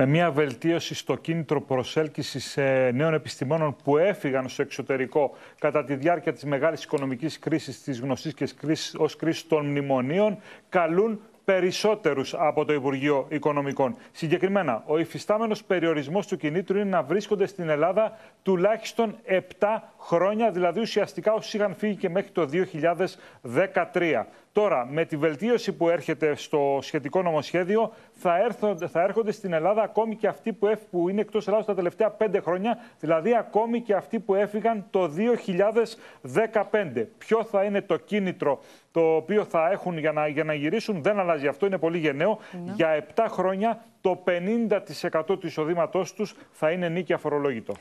με μια βελτίωση στο κίνητρο προσέλκυσης ε, νέων επιστημόνων που έφυγαν στο εξωτερικό κατά τη διάρκεια της μεγάλης οικονομικής κρίσης, της γνωστής και ως κρίση των μνημονίων, καλούν Περισσότερους από το Υπουργείο Οικονομικών. Συγκεκριμένα, ο υφιστάμενος περιορισμός του κινήτρου είναι να βρίσκονται στην Ελλάδα τουλάχιστον 7 χρόνια, δηλαδή ουσιαστικά όσοι είχαν φύγει και μέχρι το 2013. Τώρα, με τη βελτίωση που έρχεται στο σχετικό νομοσχέδιο, θα, θα έρχονται στην Ελλάδα ακόμη και αυτοί που, που είναι εκτός Ελλάδα τα τελευταία πέντε χρόνια, δηλαδή ακόμη και αυτοί που έφυγαν το 2015. Ποιο θα είναι το κίνητρο το οποίο θα έχουν για να, για να γυρίσουν, δεν αλλάζει αυτό, είναι πολύ γενναίο. Ναι. Για 7 χρόνια το 50% του εισοδήματός τους θα είναι νίκη αφορολόγητο.